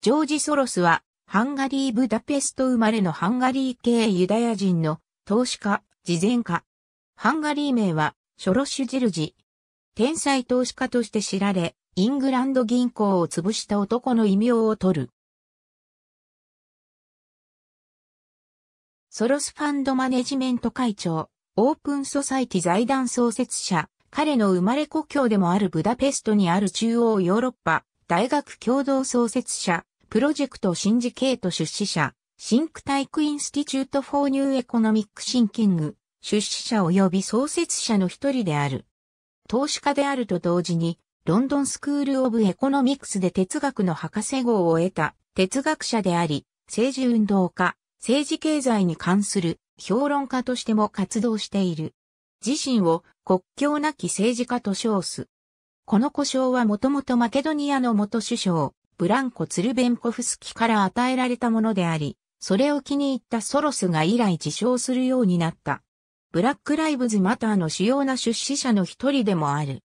ジョージ・ソロスは、ハンガリー・ブダペスト生まれのハンガリー系ユダヤ人の投資家、慈善家。ハンガリー名は、ショロシュジルジ。天才投資家として知られ、イングランド銀行を潰した男の異名を取る。ソロスファンドマネジメント会長、オープンソサイティ財団創設者、彼の生まれ故郷でもあるブダペストにある中央ヨーロッパ大学共同創設者、プロジェクトシンジケート出資者、シンクタイクインスティチュートフォーニューエコノミックシンキング、出資者及び創設者の一人である。投資家であると同時に、ロンドンスクール・オブ・エコノミクスで哲学の博士号を得た哲学者であり、政治運動家、政治経済に関する評論家としても活動している。自身を国境なき政治家と称す。この故障はもともとマケドニアの元首相、ブランコ・ツルベンコフスキから与えられたものであり、それを気に入ったソロスが以来自称するようになった。ブラック・ライブズ・マターの主要な出資者の一人でもある。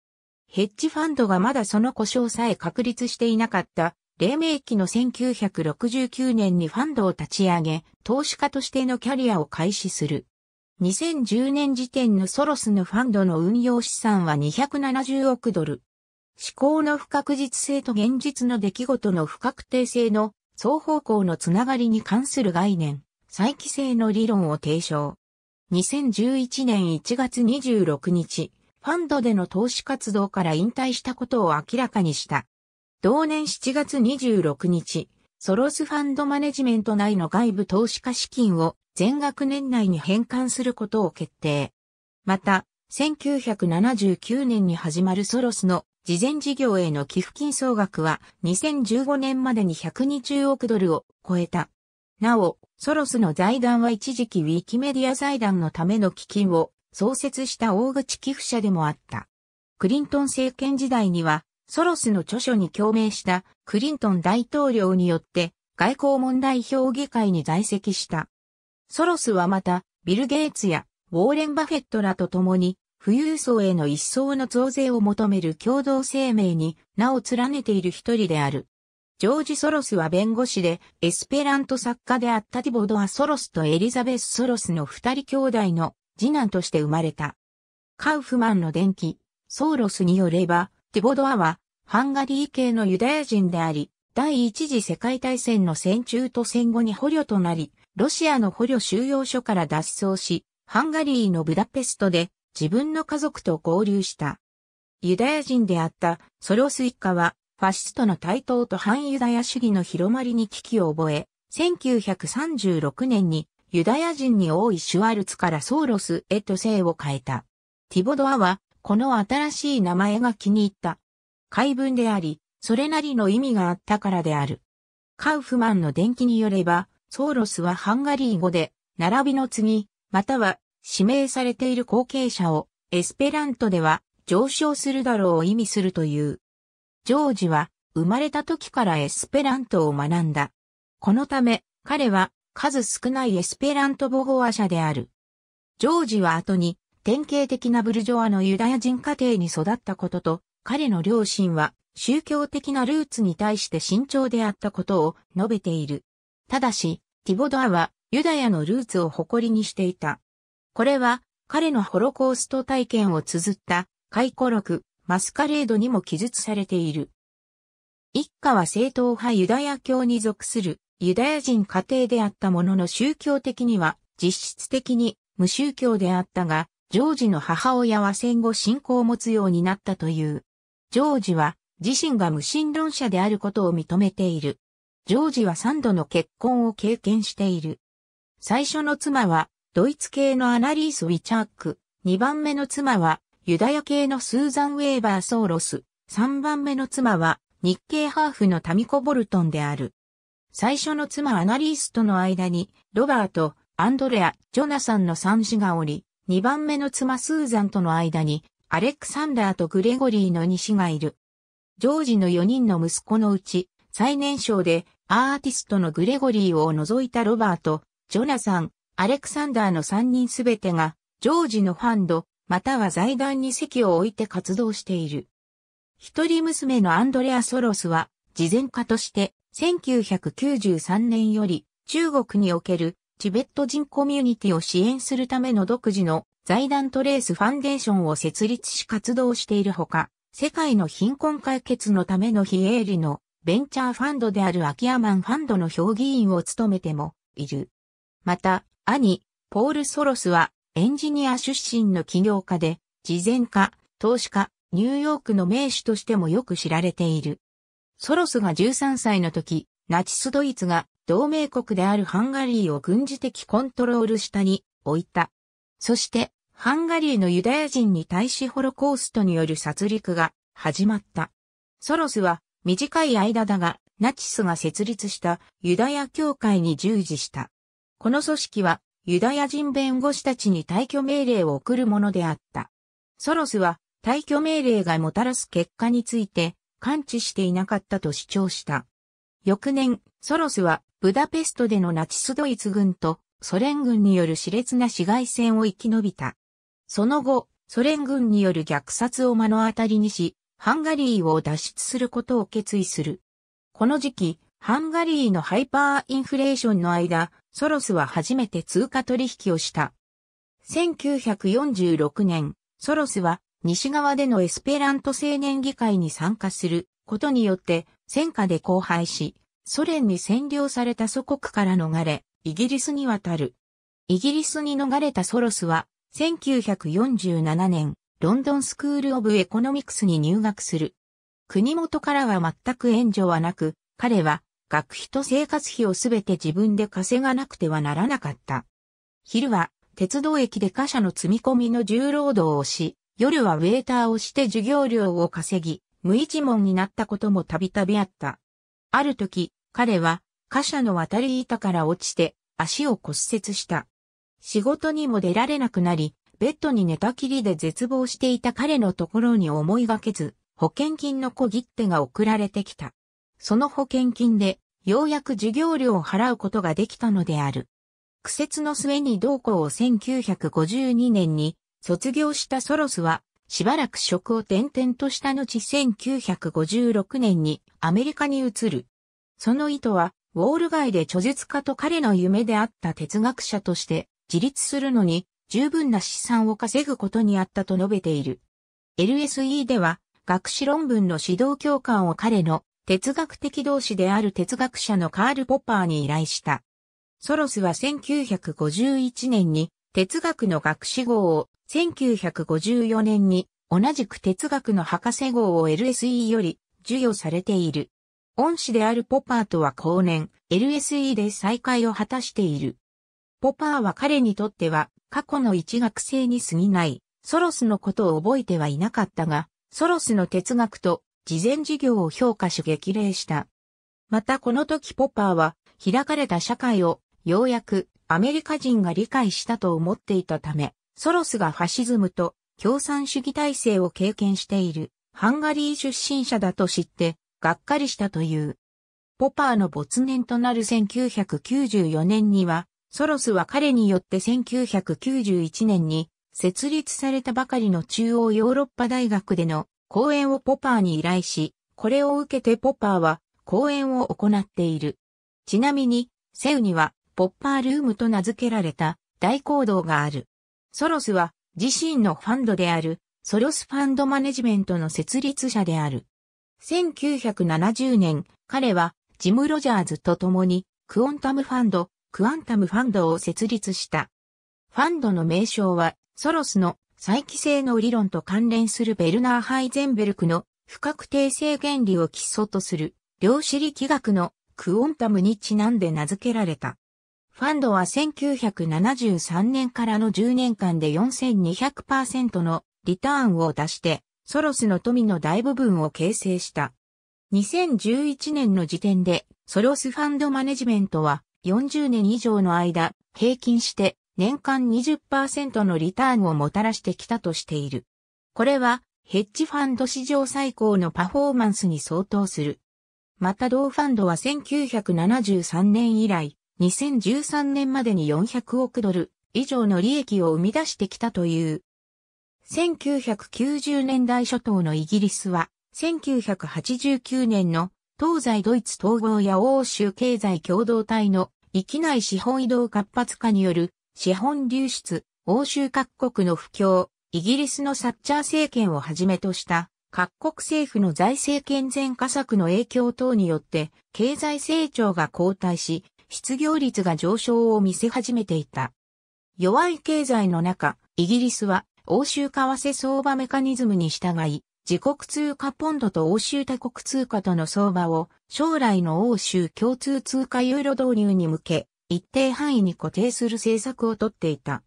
ヘッジファンドがまだその故障さえ確立していなかった、黎明期の1969年にファンドを立ち上げ、投資家としてのキャリアを開始する。2010年時点のソロスのファンドの運用資産は270億ドル。思考の不確実性と現実の出来事の不確定性の双方向のつながりに関する概念、再帰性の理論を提唱。2011年1月26日、ファンドでの投資活動から引退したことを明らかにした。同年7月26日、ソロスファンドマネジメント内の外部投資家資金を全額年内に返還することを決定。また、1979年に始まるソロスの事前事業への寄付金総額は2015年までに120億ドルを超えた。なお、ソロスの財団は一時期ウィキメディア財団のための基金を創設した大口寄付者でもあった。クリントン政権時代には、ソロスの著書に共鳴したクリントン大統領によって外交問題評議会に在籍した。ソロスはまた、ビル・ゲイツやウォーレン・バフェットらと共に富裕層への一層の増税を求める共同声明に名を連ねている一人である。ジョージ・ソロスは弁護士で、エスペラント作家であったティボドア・ソロスとエリザベス・ソロスの二人兄弟の次男として生まれた。カウフマンの伝記、ソーロスによれば、ティボドアは、ハンガリー系のユダヤ人であり、第一次世界大戦の戦中と戦後に捕虜となり、ロシアの捕虜収容所から脱走し、ハンガリーのブダペストで自分の家族と合流した。ユダヤ人であったソロス一家はファシストの台頭と反ユダヤ主義の広まりに危機を覚え、1936年にユダヤ人に多いシュワルツからソーロスへと姓を変えた。ティボドアはこの新しい名前が気に入った。怪文であり、それなりの意味があったからである。カウフマンの伝記によれば、ソーロスはハンガリー語で、並びの次、または指名されている後継者をエスペラントでは上昇するだろうを意味するという。ジョージは生まれた時からエスペラントを学んだ。このため彼は数少ないエスペラント母語話者である。ジョージは後に典型的なブルジョアのユダヤ人家庭に育ったことと、彼の両親は宗教的なルーツに対して慎重であったことを述べている。ただし、ティボドアはユダヤのルーツを誇りにしていた。これは彼のホロコースト体験を綴った回顧録マスカレードにも記述されている。一家は正統派ユダヤ教に属するユダヤ人家庭であったものの宗教的には実質的に無宗教であったが、ジョージの母親は戦後信仰を持つようになったという。ジョージは自身が無神論者であることを認めている。ジョージは三度の結婚を経験している。最初の妻はドイツ系のアナリース・ウィチャーク、2番目の妻は、ユダヤ系のスーザン・ウェーバー・ソーロス、3番目の妻は、日系ハーフのタミコ・ボルトンである。最初の妻アナリースとの間に、ロバート、アンドレア、ジョナサンの三子がおり、2番目の妻スーザンとの間に、アレクサンダーとグレゴリーの二子がいる。ジョージの4人の息子のうち、最年少でアーティストのグレゴリーを除いたロバート、ジョナサン、アレクサンダーの3人すべてが、ジョージのファンド、または財団に席を置いて活動している。一人娘のアンドレア・ソロスは、慈善家として、1993年より、中国におけるチベット人コミュニティを支援するための独自の財団トレースファンデーションを設立し活動しているほか、世界の貧困解決のための非営利のベンチャーファンドであるアキアマンファンドの評議員を務めてもいる。また、兄、ポール・ソロスはエンジニア出身の起業家で、慈善家、投資家、ニューヨークの名手としてもよく知られている。ソロスが13歳の時、ナチスドイツが同盟国であるハンガリーを軍事的コントロール下に置いた。そして、ハンガリーのユダヤ人に対しホロコーストによる殺戮が始まった。ソロスは短い間だが、ナチスが設立したユダヤ教会に従事した。この組織はユダヤ人弁護士たちに退去命令を送るものであった。ソロスは退去命令がもたらす結果について感知していなかったと主張した。翌年、ソロスはブダペストでのナチスドイツ軍とソ連軍による熾烈な市街戦を生き延びた。その後、ソ連軍による虐殺を目の当たりにし、ハンガリーを脱出することを決意する。この時期、ハンガリーのハイパーインフレーションの間、ソロスは初めて通貨取引をした。1946年、ソロスは西側でのエスペラント青年議会に参加することによって戦火で荒廃し、ソ連に占領された祖国から逃れ、イギリスに渡る。イギリスに逃れたソロスは、1947年、ロンドンスクール・オブ・エコノミクスに入学する。国元からは全く援助はなく、彼は学費と生活費をすべて自分で稼がなくてはならなかった。昼は鉄道駅で貨車の積み込みの重労働をし、夜はウェーターをして授業料を稼ぎ、無一文になったこともたびたびあった。ある時、彼は貨車の渡り板から落ちて足を骨折した。仕事にも出られなくなり、ベッドに寝たきりで絶望していた彼のところに思いがけず、保険金の小切手が送られてきた。その保険金でようやく授業料を払うことができたのである。苦節の末に同校を1952年に卒業したソロスは、しばらく職を転々とした後1956年にアメリカに移る。その意図は、ウォール街で著述家と彼の夢であった哲学者として自立するのに十分な資産を稼ぐことにあったと述べている。LSE では学士論文の指導教官を彼の哲学的同士である哲学者のカール・ポッパーに依頼した。ソロスは1951年に哲学の学士号を、1954年に同じく哲学の博士号を LSE より授与されている。恩師であるポッパーとは後年、LSE で再会を果たしている。ポッパーは彼にとっては、過去の一学生に過ぎない、ソロスのことを覚えてはいなかったが、ソロスの哲学と事前事業を評価し激励した。またこの時ポッパーは開かれた社会をようやくアメリカ人が理解したと思っていたため、ソロスがファシズムと共産主義体制を経験しているハンガリー出身者だと知ってがっかりしたという。ポパーの没年となる1994年には、ソロスは彼によって1991年に設立されたばかりの中央ヨーロッパ大学での講演をポパーに依頼し、これを受けてポパーは講演を行っている。ちなみに、セウにはポッパールームと名付けられた大講堂がある。ソロスは自身のファンドであるソロスファンドマネジメントの設立者である。1970年、彼はジム・ロジャーズと共にクオンタムファンド、クアンタムファンドを設立した。ファンドの名称はソロスの再帰性の理論と関連するベルナー・ハイゼンベルクの不確定性原理を基礎とする量子力学のクオンタムにちなんで名付けられた。ファンドは1973年からの10年間で4200%のリターンを出して、ソロスの富の大部分を形成した。2011年の時点で、ソロスファンドマネジメントは40年以上の間、平均して年間20%のリターンをもたらしてきたとしている。これはヘッジファンド史上最高のパフォーマンスに相当する。また同ファンドは1973年以来、2013年までに400億ドル以上の利益を生み出してきたという。1990年代初頭のイギリスは、1989年の東西ドイツ統合や欧州経済共同体の域内資本移動活発化による資本流出、欧州各国の不況、イギリスのサッチャー政権をはじめとした各国政府の財政健全化策の影響等によって経済成長が後退し、失業率が上昇を見せ始めていた。弱い経済の中、イギリスは欧州為替相場メカニズムに従い、自国通貨ポンドと欧州多国通貨との相場を将来の欧州共通通貨ユーロ導入に向け一定範囲に固定する政策をとっていた。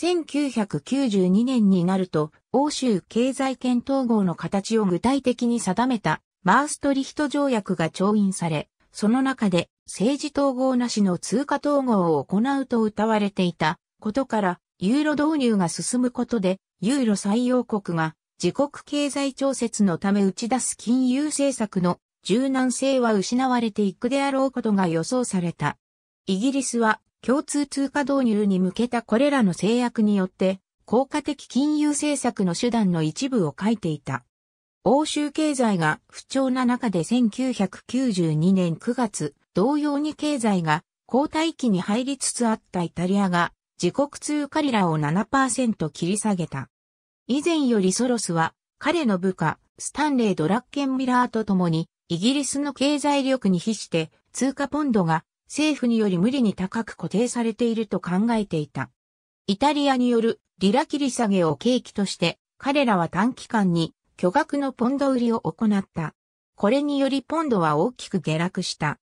1992年になると、欧州経済圏統合の形を具体的に定めたマーストリヒト条約が調印され、その中で政治統合なしの通貨統合を行うと謳われていたことから、ユーロ導入が進むことで、ユーロ採用国が自国経済調節のため打ち出す金融政策の柔軟性は失われていくであろうことが予想された。イギリスは共通通貨導入に向けたこれらの制約によって効果的金融政策の手段の一部を書いていた。欧州経済が不調な中で1992年9月、同様に経済が後退期に入りつつあったイタリアが自国通貨リラを7%切り下げた。以前よりソロスは彼の部下、スタンレー・ドラッケン・ミラーと共にイギリスの経済力に比して通貨ポンドが政府により無理に高く固定されていると考えていた。イタリアによるリラ切り下げを契機として、彼らは短期間に巨額のポンド売りを行った。これによりポンドは大きく下落した。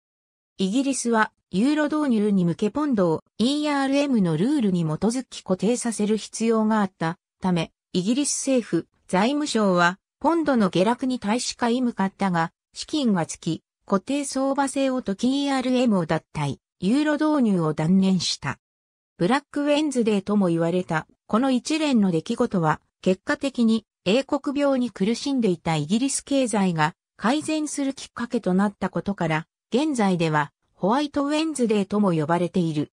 イギリスはユーロ導入に向けポンドを ERM のルールに基づき固定させる必要があったため、イギリス政府、財務省は、ポンドの下落に対しかい向かったが、資金が尽き、固定相場制を解き ERM を脱退、ユーロ導入を断念した。ブラックウェンズデーとも言われた、この一連の出来事は、結果的に英国病に苦しんでいたイギリス経済が改善するきっかけとなったことから、現在ではホワイトウェンズデーとも呼ばれている。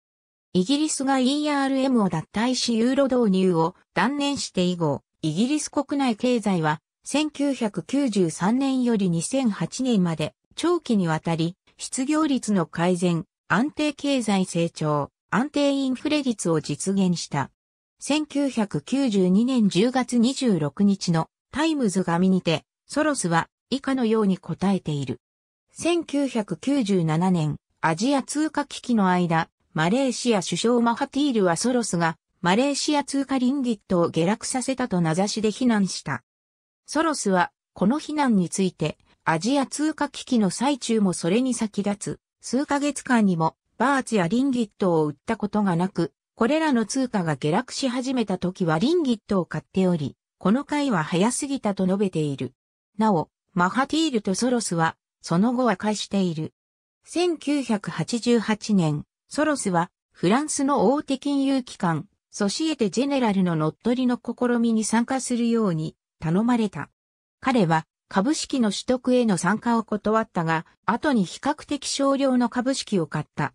イギリスが ERM を脱退しユーロ導入を断念して以後、イギリス国内経済は1993年より2008年まで長期にわたり、失業率の改善、安定経済成長、安定インフレ率を実現した。1992年10月26日のタイムズ紙にて、ソロスは以下のように答えている。1997年、アジア通貨危機の間、マレーシア首相マハティールはソロスが、マレーシア通貨リンギットを下落させたと名指しで非難した。ソロスは、この非難について、アジア通貨危機の最中もそれに先立つ、数ヶ月間にもバーツやリンギットを売ったことがなく、これらの通貨が下落し始めた時はリンギットを買っており、この回は早すぎたと述べている。なお、マハティールとソロスは、その後は返している。1988年、ソロスは、フランスの大手金融機関、ソシエテ・ジェネラルの乗っ取りの試みに参加するように頼まれた。彼は株式の取得への参加を断ったが、後に比較的少量の株式を買った。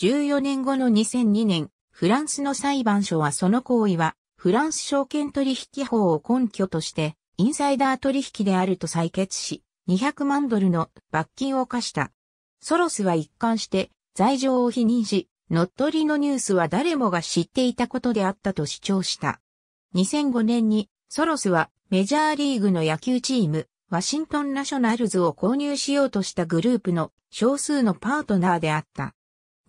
14年後の2002年、フランスの裁判所はその行為は、フランス証券取引法を根拠として、インサイダー取引であると採決し、200万ドルの罰金を課した。ソロスは一貫して、罪状を否認し、乗っ取りのニュースは誰もが知っていたことであったと主張した。2005年にソロスはメジャーリーグの野球チームワシントンナショナルズを購入しようとしたグループの少数のパートナーであった。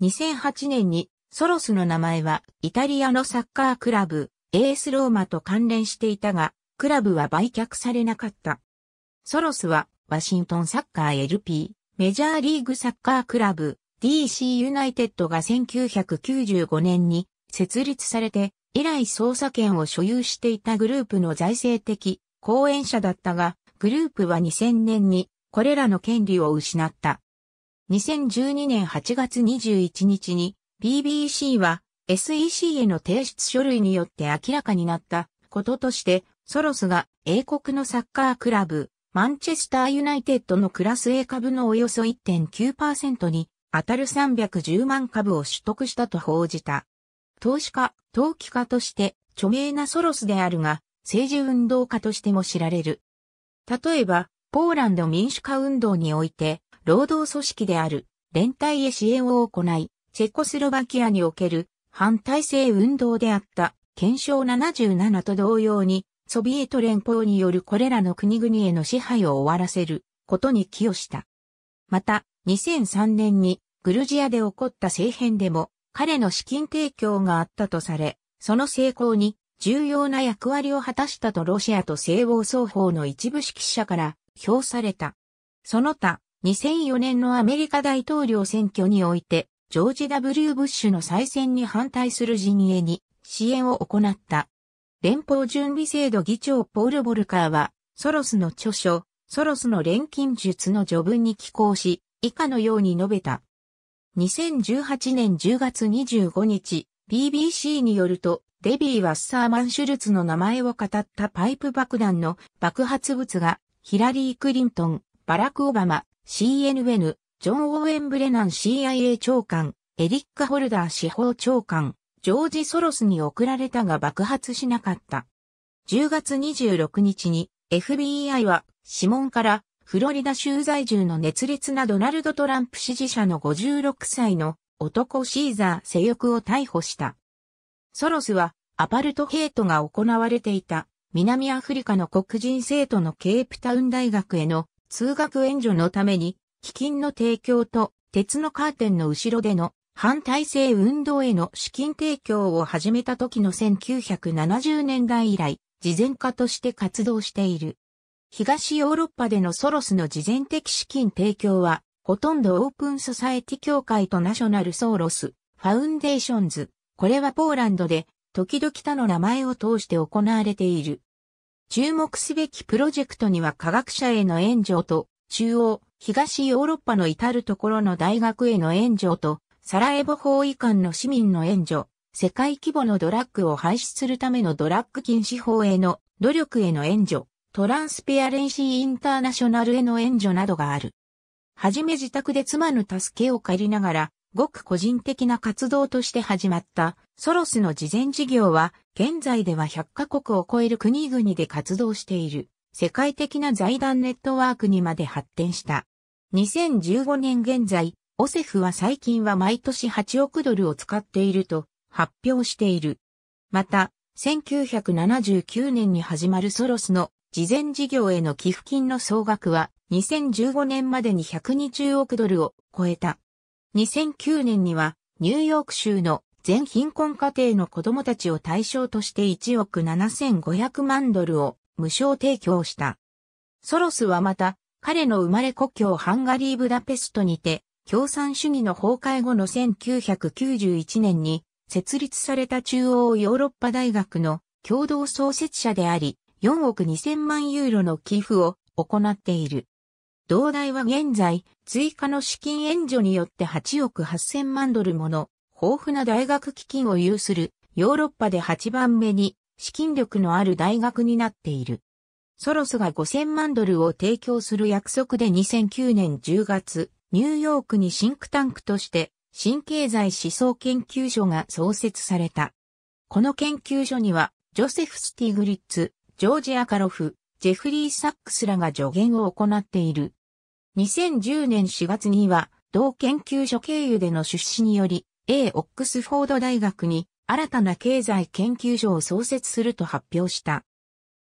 2008年にソロスの名前はイタリアのサッカークラブ、エースローマと関連していたが、クラブは売却されなかった。ソロスはワシントンサッカー LP、メジャーリーグサッカークラブ、DC ユナイテッドが1995年に設立されて、以来捜査権を所有していたグループの財政的後援者だったが、グループは2000年にこれらの権利を失った。2012年8月21日に BBC は SEC への提出書類によって明らかになったこととして、ソロスが英国のサッカークラブ、マンチェスターユナイテッドのクラス A 株のおよそ1.9%に当たる310万株を取得したと報じた。投資家、投機家として著名なソロスであるが、政治運動家としても知られる。例えば、ポーランド民主化運動において、労働組織である連帯へ支援を行い、チェコスロバキアにおける反体制運動であった憲章77と同様に、ソビエト連邦によるこれらの国々への支配を終わらせることに寄与した。また、2003年にグルジアで起こった政変でも彼の資金提供があったとされ、その成功に重要な役割を果たしたとロシアと西欧双方の一部指揮者から評された。その他、2004年のアメリカ大統領選挙において、ジョージ・ W・ ブッシュの再選に反対する陣営に支援を行った。連邦準備制度議長ポール・ボルカーは、ソロスの著書、ソロスの錬金術の序文に寄稿し、以下のように述べた。2018年10月25日、BBC によると、デビー・ワッサーマン手術の名前を語ったパイプ爆弾の爆発物が、ヒラリー・クリントン、バラク・オバマ、CNN、ジョン・オーエン・ブレナン CIA 長官、エリック・ホルダー司法長官、ジョージ・ソロスに送られたが爆発しなかった。10月26日に FBI は指紋からフロリダ州在住の熱烈なドナルド・トランプ支持者の56歳の男シーザー・セヨクを逮捕した。ソロスはアパルトヘイトが行われていた南アフリカの黒人生徒のケープタウン大学への通学援助のために基金の提供と鉄のカーテンの後ろでの反体制運動への資金提供を始めた時の1970年代以来、事前家として活動している。東ヨーロッパでのソロスの事前的資金提供は、ほとんどオープンソサエティ協会とナショナルソーロス、ファウンデーションズ、これはポーランドで時々他の名前を通して行われている。注目すべきプロジェクトには科学者への援助と、中央、東ヨーロッパの至るところの大学への援助と、サラエボ法医官の市民の援助、世界規模のドラッグを廃止するためのドラッグ禁止法への努力への援助、トランスペアレンシーインターナショナルへの援助などがある。はじめ自宅で妻の助けを借りながら、ごく個人的な活動として始まったソロスの慈善事業は現在では100カ国を超える国々で活動している世界的な財団ネットワークにまで発展した。2015年現在、オセフは最近は毎年8億ドルを使っていると発表している。また、1979年に始まるソロスの慈善事業への寄付金の総額は2015年までに120億ドルを超えた。2009年にはニューヨーク州の全貧困家庭の子供たちを対象として1億7500万ドルを無償提供した。ソロスはまた、彼の生まれ故郷ハンガリー・ブダペストにて、共産主義の崩壊後の1991年に設立された中央ヨーロッパ大学の共同創設者であり、4億2000万ユーロの寄付を行っている。同大は現在、追加の資金援助によって8億8000万ドルもの豊富な大学基金を有するヨーロッパで8番目に資金力のある大学になっている。ソロスが5000万ドルを提供する約束で2009年10月、ニューヨークにシンクタンクとして新経済思想研究所が創設された。この研究所にはジョセフ・スティグリッツ、ジョージ・アカロフ、ジェフリー・サックスらが助言を行っている。2010年4月には、同研究所経由での出資により、A オックスフォード大学に新たな経済研究所を創設すると発表した。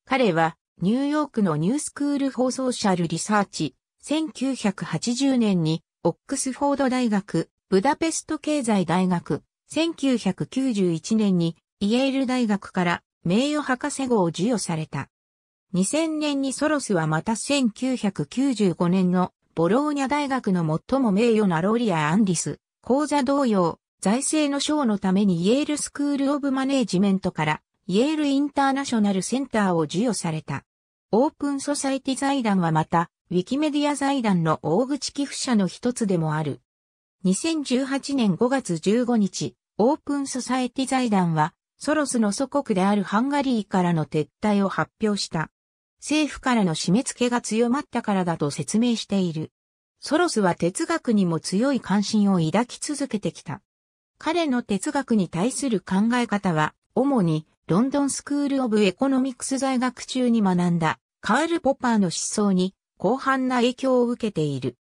彼は、ニューヨークのニュースクール放送シャルリサーチ、1980年に、オックスフォード大学、ブダペスト経済大学、1991年に、イエール大学から名誉博士号を授与された。2000年にソロスはまた1995年のボローニャ大学の最も名誉なロリア・アンディス、講座同様、財政の賞のためにイェールスクール・オブ・マネージメントからイェール・インターナショナル・センターを授与された。オープン・ソサイティ財団はまた、ウィキメディア財団の大口寄付者の一つでもある。2018年5月15日、オープン・ソサイティ財団は、ソロスの祖国であるハンガリーからの撤退を発表した。政府からの締め付けが強まったからだと説明している。ソロスは哲学にも強い関心を抱き続けてきた。彼の哲学に対する考え方は、主にロンドンスクール・オブ・エコノミクス在学中に学んだカール・ポッパーの思想に広範な影響を受けている。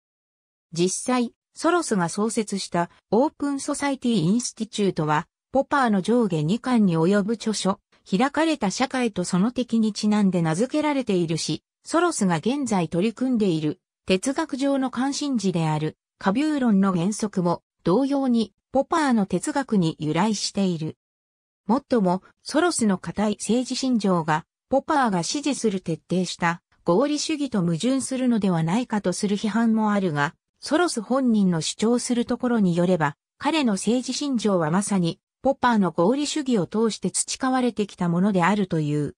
実際、ソロスが創設したオープン・ソサイティ・インスティチュートは、ポッパーの上下2巻に及ぶ著書、開かれた社会とその敵にちなんで名付けられているし、ソロスが現在取り組んでいる哲学上の関心事であるカビューロンの原則も同様にポパーの哲学に由来している。もっとも、ソロスの固い政治信条が、ポパーが支持する徹底した合理主義と矛盾するのではないかとする批判もあるが、ソロス本人の主張するところによれば、彼の政治信条はまさにポッパーの合理主義を通して培われてきたものであるという。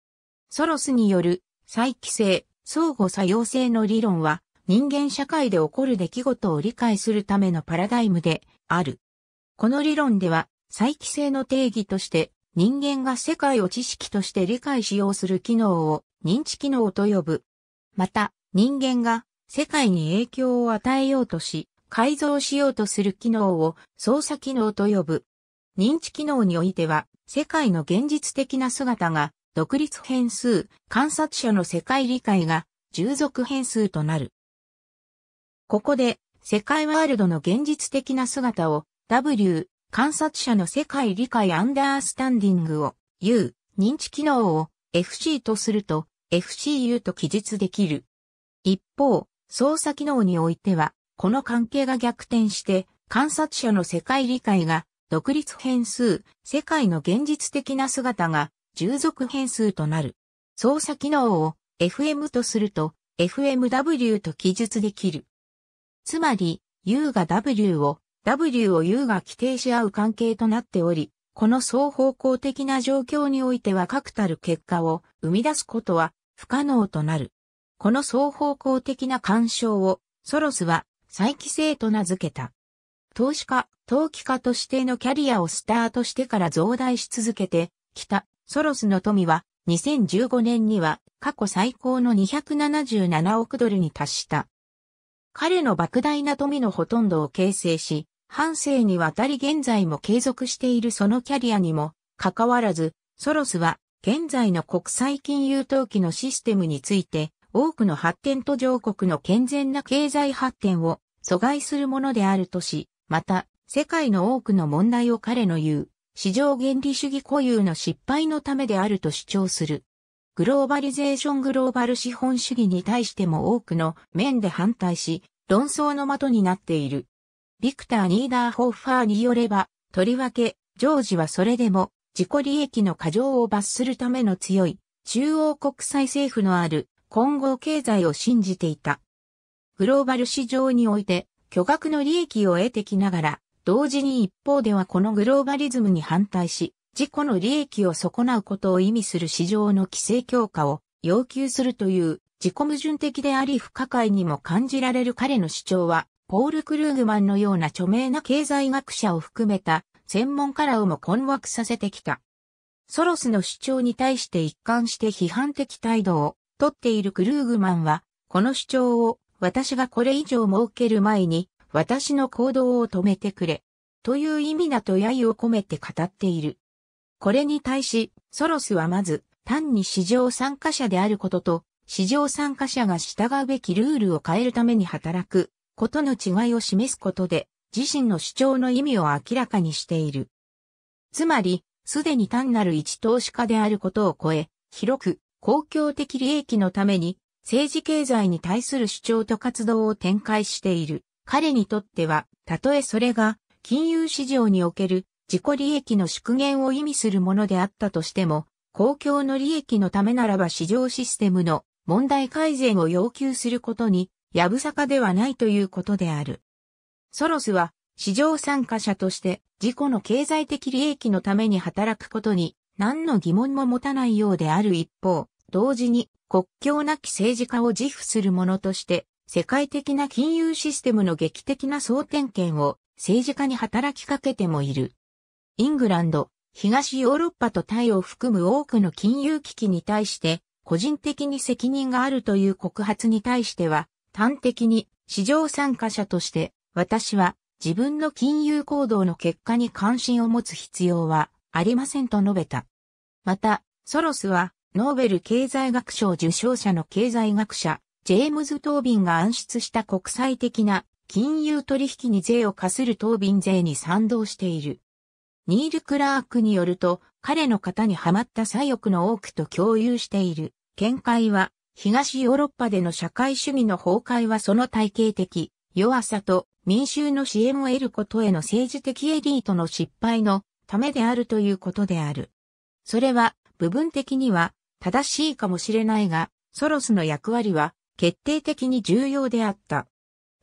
ソロスによる再帰性、相互作用性の理論は人間社会で起こる出来事を理解するためのパラダイムである。この理論では再帰性の定義として人間が世界を知識として理解しようする機能を認知機能と呼ぶ。また人間が世界に影響を与えようとし改造しようとする機能を操作機能と呼ぶ。認知機能においては、世界の現実的な姿が、独立変数、観察者の世界理解が、従属変数となる。ここで、世界ワールドの現実的な姿を、W、観察者の世界理解アンダースタンディングを、U、認知機能を FC とすると、FCU と記述できる。一方、操作機能においては、この関係が逆転して、観察者の世界理解が独立変数、世界の現実的な姿が従属変数となる。操作機能を FM とすると FMW と記述できる。つまり、U が W を、W を U が規定し合う関係となっており、この双方向的な状況においては確たる結果を生み出すことは不可能となる。この双方向的な干渉をソロスは再帰性と名付けた。投資家、投機家としてのキャリアをスタートしてから増大し続けてきたソロスの富は2015年には過去最高の277億ドルに達した。彼の莫大な富のほとんどを形成し、半世にわたり現在も継続しているそのキャリアにも、かかわらず、ソロスは現在の国際金融投機のシステムについて、多くの発展途上国の健全な経済発展を阻害するものであるとし、また、世界の多くの問題を彼の言う、市場原理主義固有の失敗のためであると主張する。グローバリゼーショングローバル資本主義に対しても多くの面で反対し、論争の的になっている。ビクター・ニーダーホッファーによれば、とりわけ、ジョージはそれでも、自己利益の過剰を罰するための強い、中央国際政府のある、混合経済を信じていた。グローバル市場において、巨額の利益を得てきながら、同時に一方ではこのグローバリズムに反対し、自己の利益を損なうことを意味する市場の規制強化を要求するという自己矛盾的であり不可解にも感じられる彼の主張は、ポール・クルーグマンのような著名な経済学者を含めた専門家らをも困惑させてきた。ソロスの主張に対して一貫して批判的態度をとっているクルーグマンは、この主張を私がこれ以上儲ける前に、私の行動を止めてくれ。という意味だと揶揄を込めて語っている。これに対し、ソロスはまず、単に市場参加者であることと、市場参加者が従うべきルールを変えるために働く、ことの違いを示すことで、自身の主張の意味を明らかにしている。つまり、すでに単なる一投資家であることを超え、広く公共的利益のために政治経済に対する主張と活動を展開している。彼にとっては、たとえそれが金融市場における自己利益の縮減を意味するものであったとしても、公共の利益のためならば市場システムの問題改善を要求することに、やぶさかではないということである。ソロスは、市場参加者として自己の経済的利益のために働くことに何の疑問も持たないようである一方、同時に国境なき政治家を自負する者として、世界的な金融システムの劇的な総点検を政治家に働きかけてもいる。イングランド、東ヨーロッパとタイを含む多くの金融危機に対して、個人的に責任があるという告発に対しては、端的に市場参加者として、私は自分の金融行動の結果に関心を持つ必要はありませんと述べた。また、ソロスはノーベル経済学賞受賞者の経済学者、ジェームズ・トービンが暗出した国際的な金融取引に税を課するトービン税に賛同している。ニール・クラークによると、彼の型にはまった左翼の多くと共有している見解は、東ヨーロッパでの社会主義の崩壊はその体系的弱さと民衆の支援を得ることへの政治的エリートの失敗のためであるということである。それは部分的には正しいかもしれないが、ソロスの役割は決定的に重要であった。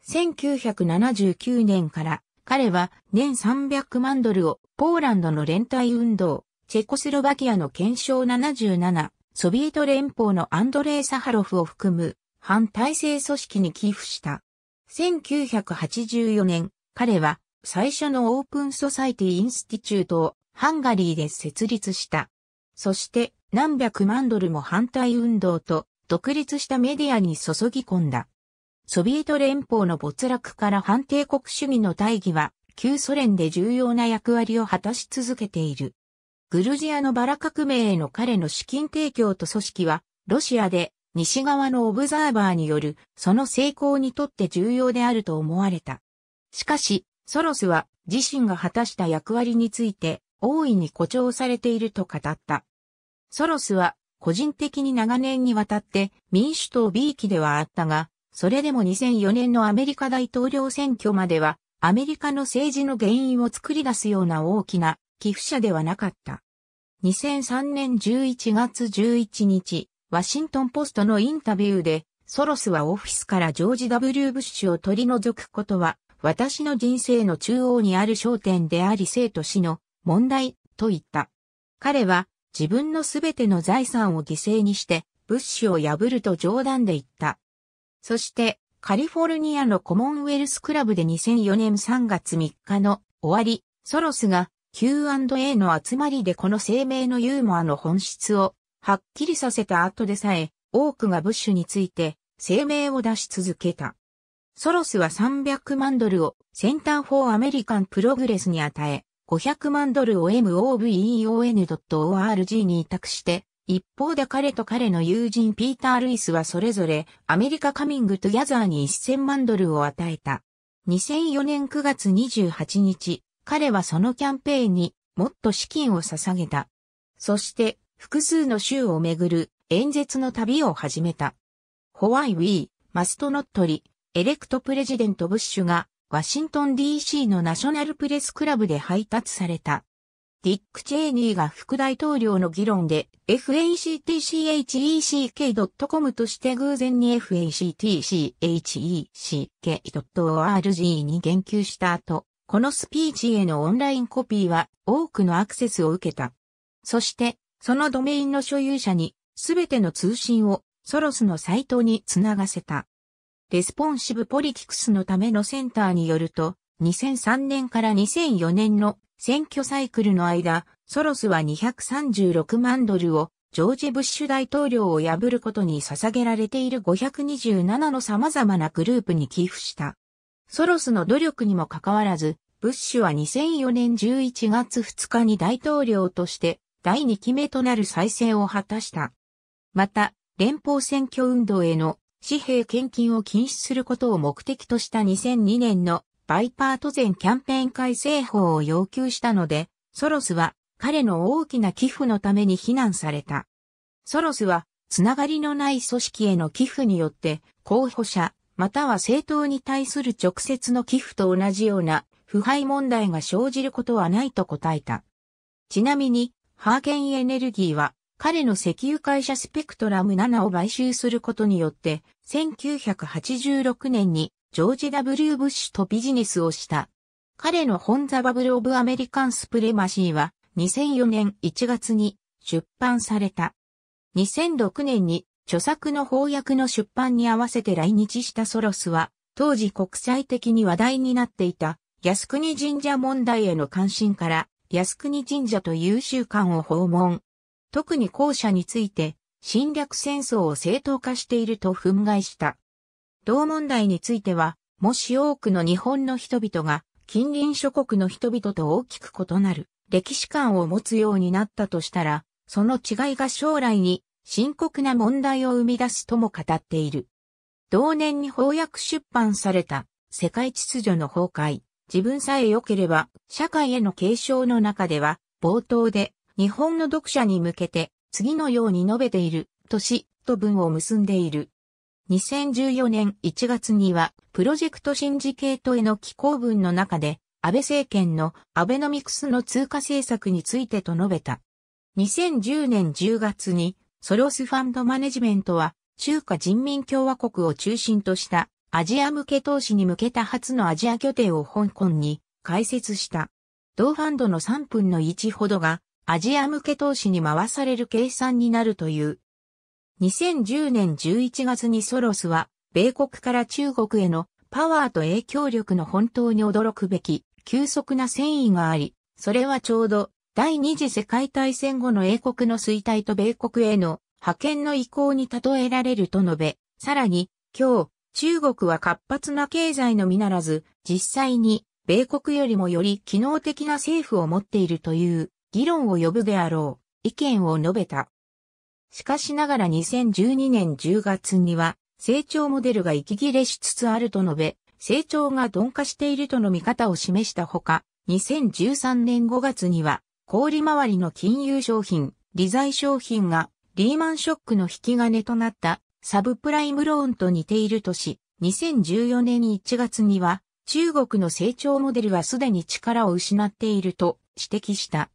1979年から彼は年300万ドルをポーランドの連帯運動、チェコスロバキアの憲章77、ソビエト連邦のアンドレイ・サハロフを含む反体制組織に寄付した。1984年、彼は最初のオープンソサイティ・インスティチュートをハンガリーで設立した。そして何百万ドルも反対運動と独立したメディアに注ぎ込んだ。ソビエト連邦の没落から反帝国主義の大義は、旧ソ連で重要な役割を果たし続けている。グルジアのバラ革命への彼の資金提供と組織は、ロシアで西側のオブザーバーによるその成功にとって重要であると思われた。しかし、ソロスは自身が果たした役割について大いに誇張されていると語った。ソロスは個人的に長年にわたって民主党 B 期ではあったが、それでも2004年のアメリカ大統領選挙までは、アメリカの政治の原因を作り出すような大きな寄付者ではなかった。2003年11月11日、ワシントンポストのインタビューで、ソロスはオフィスからジョージ・ W・ ブッシュを取り除くことは、私の人生の中央にある焦点であり生と死の問題と言った。彼は自分のすべての財産を犠牲にして、物資を破ると冗談で言った。そして、カリフォルニアのコモンウェルスクラブで2004年3月3日の終わり、ソロスが Q&A の集まりでこの声明のユーモアの本質をはっきりさせた後でさえ、多くがブッシュについて声明を出し続けた。ソロスは300万ドルをセンターフォーアメリカンプログレスに与え、500万ドルを moveon.org に委託して、一方で彼と彼の友人ピーター・ルイスはそれぞれアメリカカミング・トゥ・ギャザーに1000万ドルを与えた。2004年9月28日、彼はそのキャンペーンにもっと資金を捧げた。そして複数の州をめぐる演説の旅を始めた。ホワイ・ウィー、マスト・ノットリ、エレクト・プレジデント・ブッシュがワシントン DC のナショナルプレスクラブで配達された。ディック・チェーニーが副大統領の議論で f a c t c h e c k c o m として偶然に factchecek.org に言及した後、このスピーチへのオンラインコピーは多くのアクセスを受けた。そして、そのドメインの所有者にすべての通信をソロスのサイトにつながせた。レスポンシブポリティクスのためのセンターによると、2003年から2004年の選挙サイクルの間、ソロスは236万ドルをジョージ・ブッシュ大統領を破ることに捧げられている527の様々なグループに寄付した。ソロスの努力にもかかわらず、ブッシュは2004年11月2日に大統領として第2期目となる再選を果たした。また、連邦選挙運動への紙幣献金を禁止することを目的とした2002年のバイパート前キャンペーン改正法を要求したので、ソロスは彼の大きな寄付のために非難された。ソロスはつながりのない組織への寄付によって候補者または政党に対する直接の寄付と同じような腐敗問題が生じることはないと答えた。ちなみに、ハーゲンエネルギーは彼の石油会社スペクトラム7を買収することによって、1986年にジョージ・ W・ ブッシュとビジネスをした。彼の本ザ・バブル・オブ・アメリカン・スプレマシーは2004年1月に出版された。2006年に著作の翻訳の出版に合わせて来日したソロスは、当時国際的に話題になっていた靖国神社問題への関心から靖国神社という習慣を訪問。特に後者について、侵略戦争を正当化していると憤慨した。同問題については、もし多くの日本の人々が近隣諸国の人々と大きく異なる歴史観を持つようになったとしたら、その違いが将来に深刻な問題を生み出すとも語っている。同年に翻訳出版された世界秩序の崩壊、自分さえ良ければ社会への継承の中では冒頭で日本の読者に向けて、次のように述べている、とし、と文を結んでいる。2014年1月には、プロジェクトシンジケートへの寄稿文の中で、安倍政権のアベノミクスの通貨政策についてと述べた。2010年10月に、ソロスファンドマネジメントは、中華人民共和国を中心としたアジア向け投資に向けた初のアジア拠点を香港に開設した。同ファンドの3分の1ほどがアジア向け投資に回される計算になるという。2010年11月にソロスは、米国から中国へのパワーと影響力の本当に驚くべき、急速な繊維があり、それはちょうど第二次世界大戦後の英国の衰退と米国への派遣の意向に例えられると述べ、さらに、今日、中国は活発な経済のみならず、実際に、米国よりもより機能的な政府を持っているという。議論を呼ぶであろう、意見を述べた。しかしながら2012年10月には、成長モデルが息切れしつつあると述べ、成長が鈍化しているとの見方を示したほか、2013年5月には、氷回りの金融商品、理財商品がリーマンショックの引き金となったサブプライムローンと似ているとし、2014年1月には中国の成長モデルはすでに力を失っていると指摘した。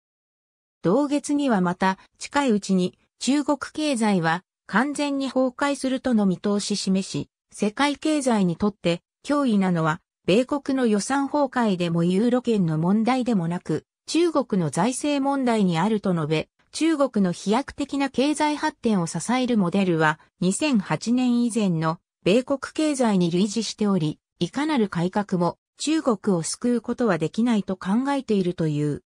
同月にはまた近いうちに中国経済は完全に崩壊するとの見通し示し、世界経済にとって脅威なのは米国の予算崩壊でもユーロ圏の問題でもなく、中国の財政問題にあると述べ、中国の飛躍的な経済発展を支えるモデルは2008年以前の米国経済に類似しており、いかなる改革も中国を救うことはできないと考えているという。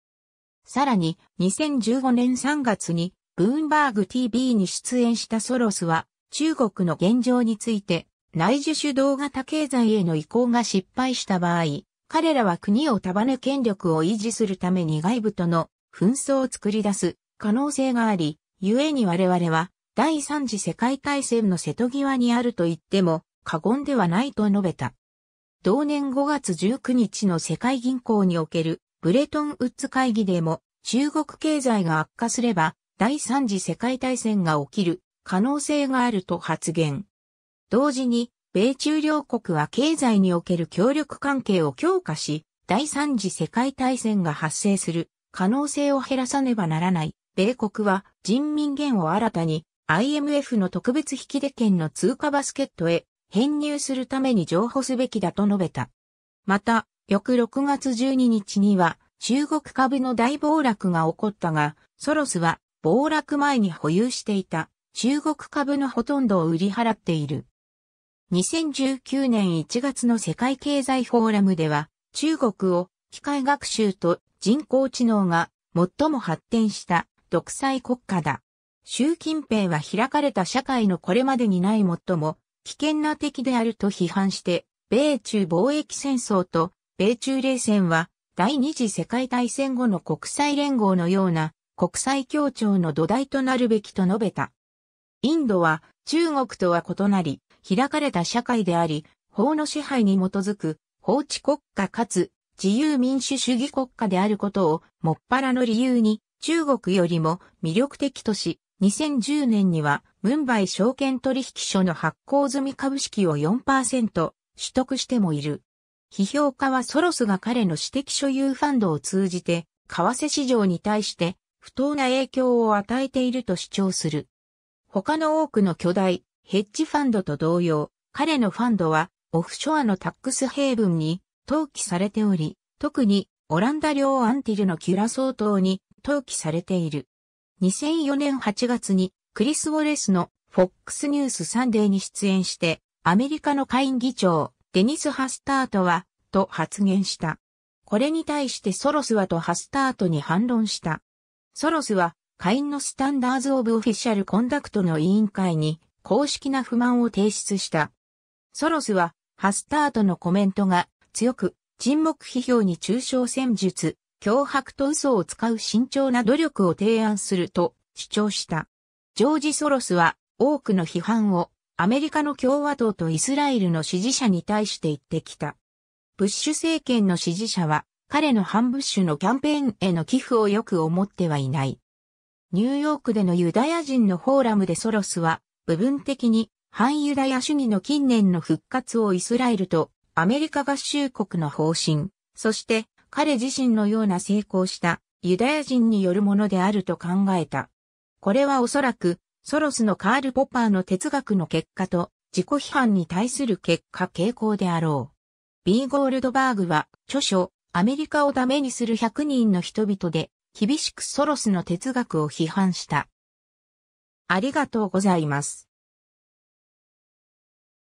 さらに、2015年3月に、ブーンバーグ TV に出演したソロスは、中国の現状について、内需主導型経済への移行が失敗した場合、彼らは国を束ね権力を維持するために外部との紛争を作り出す可能性があり、故に我々は第三次世界大戦の瀬戸際にあると言っても過言ではないと述べた。同年5月19日の世界銀行におけるブレトンウッズ会議でも、中国経済が悪化すれば、第三次世界大戦が起きる可能性があると発言。同時に、米中両国は経済における協力関係を強化し、第三次世界大戦が発生する可能性を減らさねばならない。米国は人民元を新たに IMF の特別引出権の通貨バスケットへ編入するために譲歩すべきだと述べた。また、翌6月12日には中国株の大暴落が起こったが、ソロスは暴落前に保有していた中国株のほとんどを売り払っている。2019年1月の世界経済フォーラムでは、中国を機械学習と人工知能が最も発展した独裁国家だ。習近平は開かれた社会のこれまでにない最も危険な敵であると批判して、米中貿易戦争と米中冷戦は第二次世界大戦後の国際連合のような国際協調の土台となるべきと述べた。インドは中国とは異なり、開かれた社会であり、法の支配に基づく法治国家かつ自由民主主義国家であることをもっぱらの理由に中国よりも魅力的とし、2010年にはムンバイ証券取引所の発行済み株式を4%取得してもいる。批評家はソロスが彼の私的所有ファンドを通じて、為替市場に対して不当な影響を与えていると主張する。他の多くの巨大ヘッジファンドと同様、彼のファンドはオフショアのタックスヘイブンに登記されており、特にオランダ領アンティルのキュラソー島に登記されている。2004年8月にクリス・ウォレスの FOX ニュースサンデーに出演してアメリカの会員議長デニス・ハスタートは、と発言した。これに対してソロスはとハスタートに反論した。ソロスは、会員のスタンダーズ・オブ・オフィシャル・コンダクトの委員会に公式な不満を提出した。ソロスは、ハスタートのコメントが強く、沈黙批評に抽象戦術、脅迫と嘘を使う慎重な努力を提案すると主張した。ジョージ・ソロスは多くの批判をアメリカの共和党とイスラエルの支持者に対して言ってきた。ブッシュ政権の支持者は、彼の反ブッシュのキャンペーンへの寄付をよく思ってはいない。ニューヨークでのユダヤ人のフォーラムでソロスは、部分的に反ユダヤ主義の近年の復活をイスラエルとアメリカ合衆国の方針、そして彼自身のような成功したユダヤ人によるものであると考えた。これはおそらくソロスのカール・ポッパーの哲学の結果と自己批判に対する結果傾向であろう。B. ゴールドバーグは著書アメリカをダメにする100人の人々で厳しくソロスの哲学を批判した。ありがとうございます。